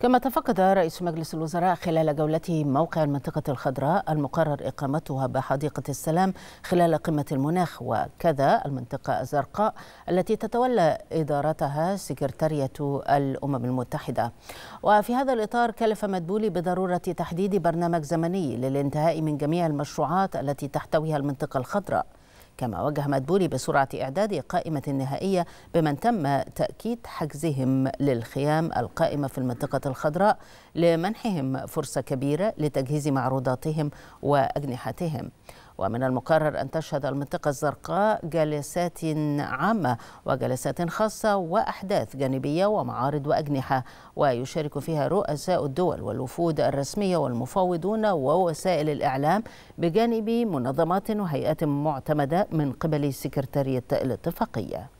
كما تفقد رئيس مجلس الوزراء خلال جولته موقع المنطقة الخضراء المقرر إقامتها بحديقة السلام خلال قمة المناخ وكذا المنطقة الزرقاء التي تتولى إدارتها سكرتارية الأمم المتحدة وفي هذا الإطار كلف مدبولي بضرورة تحديد برنامج زمني للانتهاء من جميع المشروعات التي تحتويها المنطقة الخضراء كما وجه مدبولي بسرعة إعداد قائمة نهائية بمن تم تأكيد حجزهم للخيام القائمة في المنطقة الخضراء لمنحهم فرصة كبيرة لتجهيز معروضاتهم وأجنحتهم ومن المقرر أن تشهد المنطقة الزرقاء جلسات عامة وجلسات خاصة وأحداث جانبية ومعارض وأجنحة ويشارك فيها رؤساء الدول والوفود الرسمية والمفاوضون ووسائل الإعلام بجانب منظمات وهيئات معتمدة من قبل سكرتارية الاتفاقية